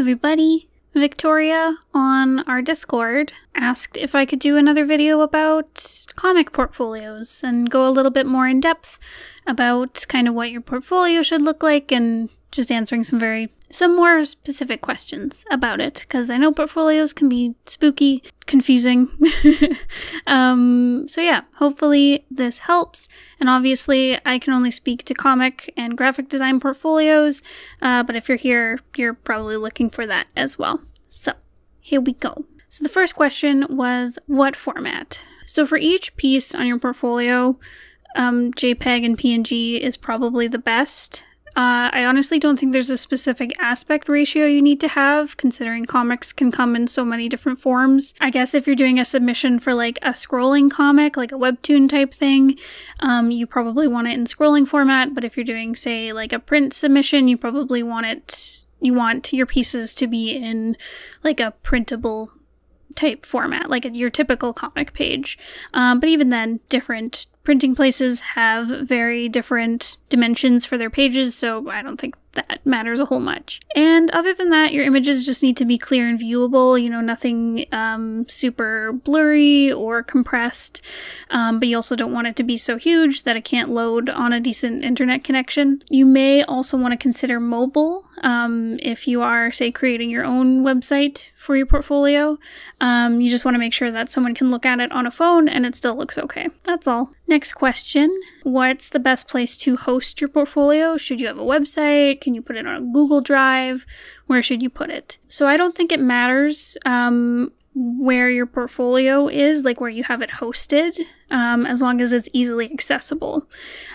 everybody! Victoria on our Discord asked if I could do another video about comic portfolios and go a little bit more in depth about kind of what your portfolio should look like and just answering some very some more specific questions about it because I know portfolios can be spooky, confusing. um, so, yeah, hopefully this helps. And obviously, I can only speak to comic and graphic design portfolios, uh, but if you're here, you're probably looking for that as well. So, here we go. So, the first question was what format? So, for each piece on your portfolio, um, JPEG and PNG is probably the best. Uh, I honestly don't think there's a specific aspect ratio you need to have, considering comics can come in so many different forms. I guess if you're doing a submission for like a scrolling comic, like a webtoon type thing, um, you probably want it in scrolling format. But if you're doing, say, like a print submission, you probably want it, you want your pieces to be in like a printable type format, like your typical comic page. Um, but even then, different printing places have very different dimensions for their pages, so I don't think that matters a whole much. And other than that, your images just need to be clear and viewable, you know, nothing um, super blurry or compressed, um, but you also don't want it to be so huge that it can't load on a decent internet connection. You may also want to consider mobile um, if you are, say, creating your own website for your portfolio. Um, you just want to make sure that someone can look at it on a phone and it still looks okay. That's all. Next question What's the best place to host your portfolio? Should you have a website? Can you put it on Google Drive? Where should you put it? So, I don't think it matters um, where your portfolio is, like where you have it hosted, um, as long as it's easily accessible.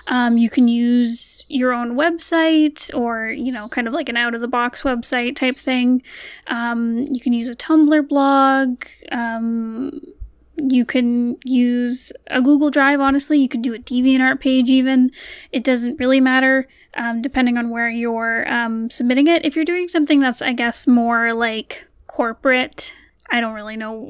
Um, you can use your own website or, you know, kind of like an out of the box website type thing. Um, you can use a Tumblr blog um, you can use a Google Drive, honestly. You can do a DeviantArt page, even. It doesn't really matter, um, depending on where you're um, submitting it. If you're doing something that's, I guess, more like corporate, I don't really know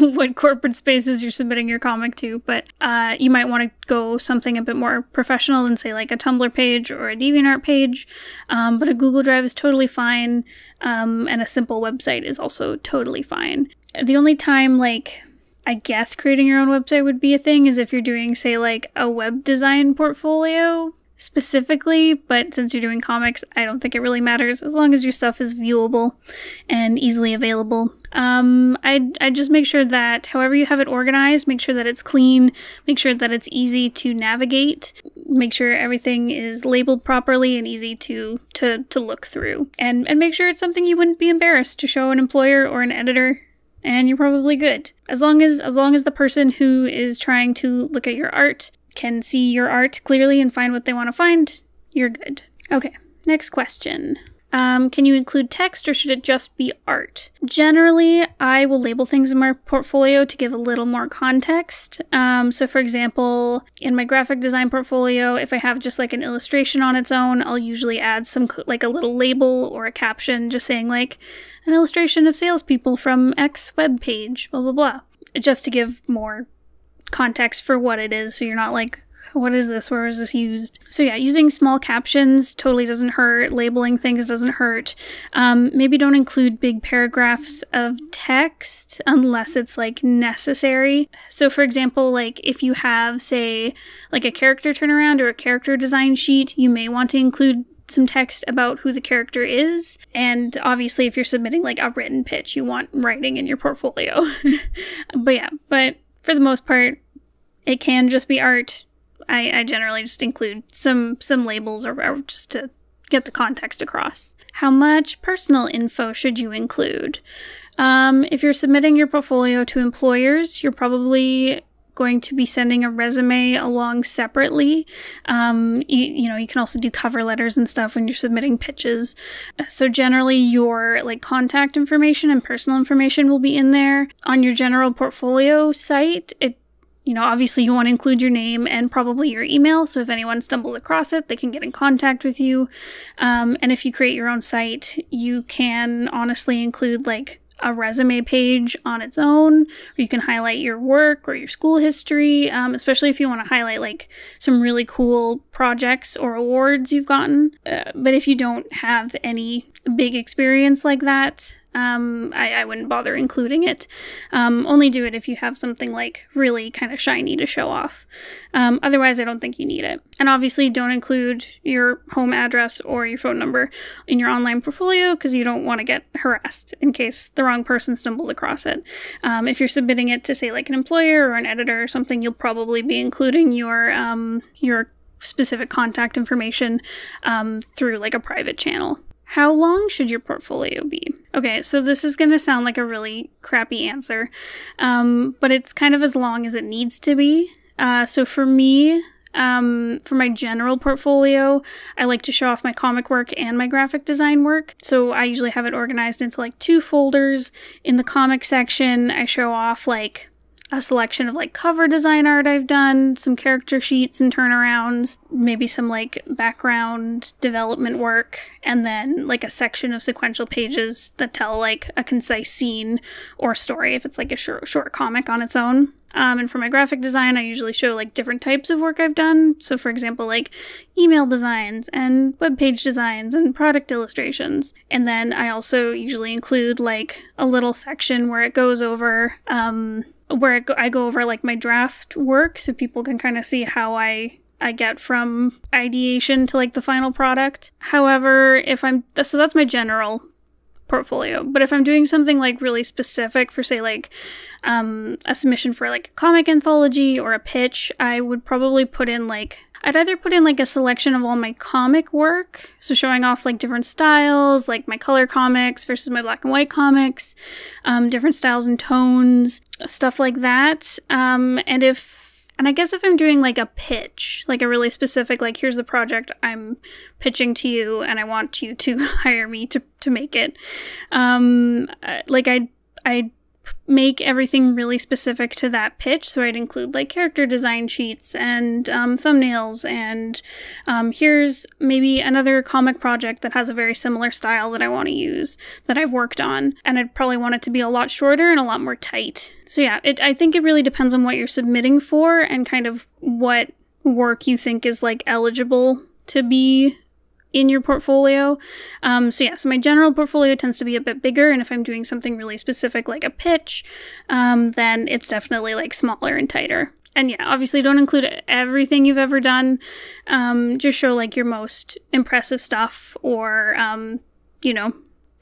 what corporate spaces you're submitting your comic to, but uh, you might want to go something a bit more professional than, say, like a Tumblr page or a DeviantArt page. Um, but a Google Drive is totally fine, um, and a simple website is also totally fine. The only time, like, I guess creating your own website would be a thing is if you're doing, say, like a web design portfolio specifically, but since you're doing comics, I don't think it really matters as long as your stuff is viewable and easily available. Um, I I just make sure that however you have it organized, make sure that it's clean, make sure that it's easy to navigate, make sure everything is labeled properly and easy to to to look through, and and make sure it's something you wouldn't be embarrassed to show an employer or an editor and you're probably good. As long as as long as the person who is trying to look at your art can see your art clearly and find what they want to find, you're good. Okay, next question. Um, can you include text or should it just be art? Generally, I will label things in my portfolio to give a little more context. Um, so, for example, in my graphic design portfolio, if I have just like an illustration on its own, I'll usually add some like a little label or a caption just saying like an illustration of salespeople from X web page, blah, blah, blah, just to give more context for what it is so you're not like what is this? Where is this used? So yeah, using small captions totally doesn't hurt. Labeling things doesn't hurt. Um, maybe don't include big paragraphs of text unless it's like necessary. So for example, like if you have say like a character turnaround or a character design sheet, you may want to include some text about who the character is. And obviously, if you're submitting like a written pitch, you want writing in your portfolio. but yeah, but for the most part, it can just be art I, I generally just include some some labels or, or just to get the context across. How much personal info should you include? Um, if you're submitting your portfolio to employers, you're probably going to be sending a resume along separately. Um, you, you, know, you can also do cover letters and stuff when you're submitting pitches. So generally, your like contact information and personal information will be in there on your general portfolio site. It you know, obviously you want to include your name and probably your email. So if anyone stumbles across it, they can get in contact with you. Um, and if you create your own site, you can honestly include like a resume page on its own, or you can highlight your work or your school history, um, especially if you want to highlight like some really cool projects or awards you've gotten. Uh, but if you don't have any big experience like that, um, I, I wouldn't bother including it. Um, only do it if you have something like really kind of shiny to show off. Um, otherwise, I don't think you need it. And obviously, don't include your home address or your phone number in your online portfolio because you don't want to get harassed in case the wrong person stumbles across it. Um, if you're submitting it to say like an employer or an editor or something, you'll probably be including your um, your specific contact information um, through like a private channel. How long should your portfolio be? Okay, so this is going to sound like a really crappy answer, um, but it's kind of as long as it needs to be. Uh, so for me, um, for my general portfolio, I like to show off my comic work and my graphic design work. So I usually have it organized into like two folders. In the comic section, I show off like a selection of like cover design art I've done, some character sheets and turnarounds, maybe some like background development work, and then like a section of sequential pages that tell like a concise scene or story if it's like a short, short comic on its own. Um, and for my graphic design, I usually show like different types of work I've done. So, for example, like email designs and web page designs and product illustrations. And then I also usually include like a little section where it goes over, um, where go I go over like my draft work so people can kind of see how I I get from ideation to like the final product. However, if I'm so that's my general portfolio. But if I'm doing something like really specific for, say, like um, a submission for like a comic anthology or a pitch, I would probably put in like I'd either put in like a selection of all my comic work, so showing off like different styles, like my color comics versus my black and white comics, um, different styles and tones, stuff like that. Um, and if and I guess if I'm doing like a pitch, like a really specific, like here's the project I'm pitching to you, and I want you to hire me to to make it. Um, uh, like I I make everything really specific to that pitch. So I'd include like character design sheets and um, thumbnails, and um, here's maybe another comic project that has a very similar style that I want to use that I've worked on. And I'd probably want it to be a lot shorter and a lot more tight. So yeah, it, I think it really depends on what you're submitting for and kind of what work you think is like eligible to be in your portfolio. Um, so yeah, so my general portfolio tends to be a bit bigger, and if I'm doing something really specific like a pitch, um, then it's definitely like smaller and tighter. And yeah, obviously don't include everything you've ever done. Um, just show like your most impressive stuff, or um, you know,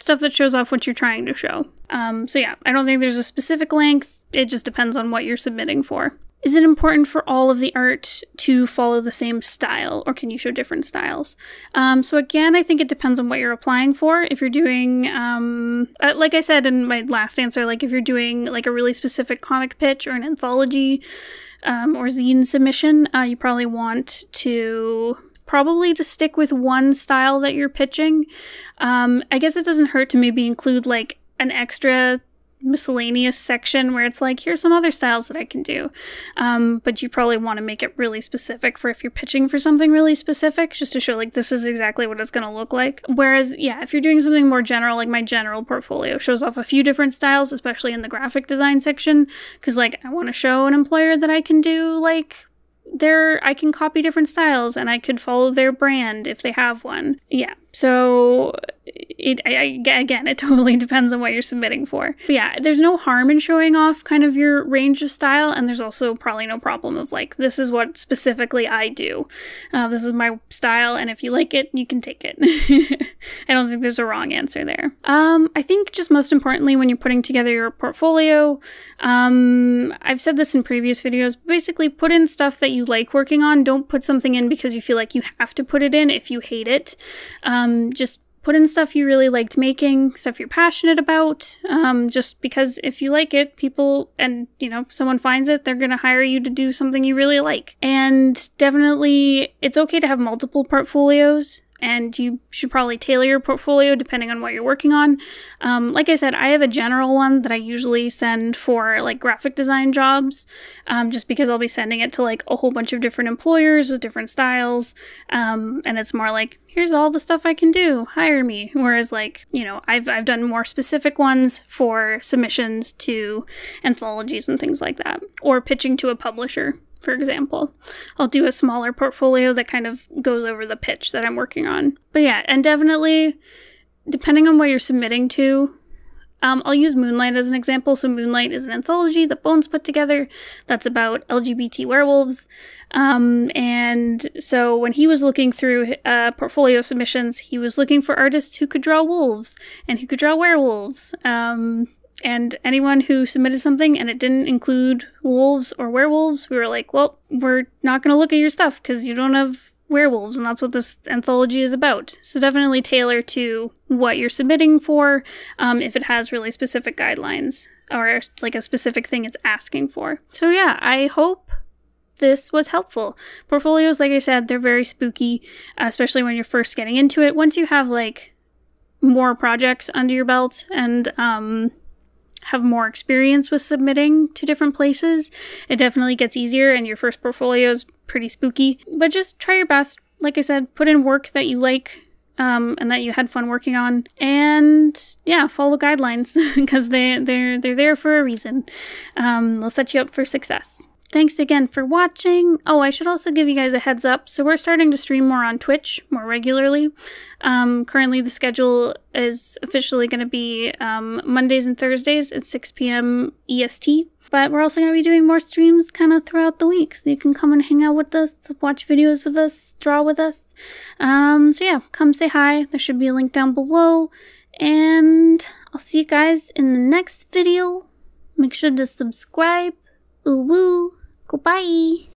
stuff that shows off what you're trying to show. Um, so yeah, I don't think there's a specific length. It just depends on what you're submitting for. Is it important for all of the art to follow the same style, or can you show different styles? Um, so again, I think it depends on what you're applying for. If you're doing, um, uh, like I said in my last answer, like if you're doing like a really specific comic pitch or an anthology um, or zine submission, uh, you probably want to probably to stick with one style that you're pitching. Um, I guess it doesn't hurt to maybe include like an extra miscellaneous section where it's like, here's some other styles that I can do. Um, but you probably want to make it really specific for if you're pitching for something really specific, just to show like this is exactly what it's going to look like. Whereas, yeah, if you're doing something more general, like my general portfolio shows off a few different styles, especially in the graphic design section, because like I want to show an employer that I can do like their I can copy different styles and I could follow their brand if they have one. Yeah. So it, I, again, it totally depends on what you're submitting for. But yeah, there's no harm in showing off kind of your range of style, and there's also probably no problem of like, this is what specifically I do. Uh, this is my style, and if you like it, you can take it. I don't think there's a wrong answer there. Um, I think just most importantly, when you're putting together your portfolio, um, I've said this in previous videos, basically put in stuff that you like working on. Don't put something in because you feel like you have to put it in if you hate it. Um, just Put in stuff you really liked making, stuff you're passionate about, um, just because if you like it, people and, you know, someone finds it, they're going to hire you to do something you really like. And definitely, it's okay to have multiple portfolios and you should probably tailor your portfolio depending on what you're working on. Um, like I said, I have a general one that I usually send for like graphic design jobs, um, just because I'll be sending it to like a whole bunch of different employers with different styles, um, and it's more like here's all the stuff I can do, hire me. Whereas like you know I've I've done more specific ones for submissions to anthologies and things like that, or pitching to a publisher for example. I'll do a smaller portfolio that kind of goes over the pitch that I'm working on. But yeah, and definitely, depending on what you're submitting to, um, I'll use Moonlight as an example. So, Moonlight is an anthology that Bones put together that's about LGBT werewolves. Um, and so, when he was looking through uh, portfolio submissions, he was looking for artists who could draw wolves and who could draw werewolves. Um, and anyone who submitted something and it didn't include wolves or werewolves, we were like, well, we're not going to look at your stuff because you don't have werewolves, and that's what this anthology is about. So definitely tailor to what you're submitting for um, if it has really specific guidelines or like a specific thing it's asking for. So yeah, I hope this was helpful. Portfolios, like I said, they're very spooky, especially when you're first getting into it. Once you have like more projects under your belt and um have more experience with submitting to different places. It definitely gets easier, and your first portfolio is pretty spooky. But just try your best. Like I said, put in work that you like um, and that you had fun working on. And yeah, follow guidelines because they they're they're there for a reason. Um, they'll set you up for success. Thanks again for watching. Oh, I should also give you guys a heads up. So we're starting to stream more on Twitch more regularly. Um, currently, the schedule is officially going to be um, Mondays and Thursdays at 6 p.m. EST. But we're also going to be doing more streams kind of throughout the week. So you can come and hang out with us, watch videos with us, draw with us. Um, so yeah, come say hi. There should be a link down below. And I'll see you guys in the next video. Make sure to subscribe. Ooh woo. Goodbye.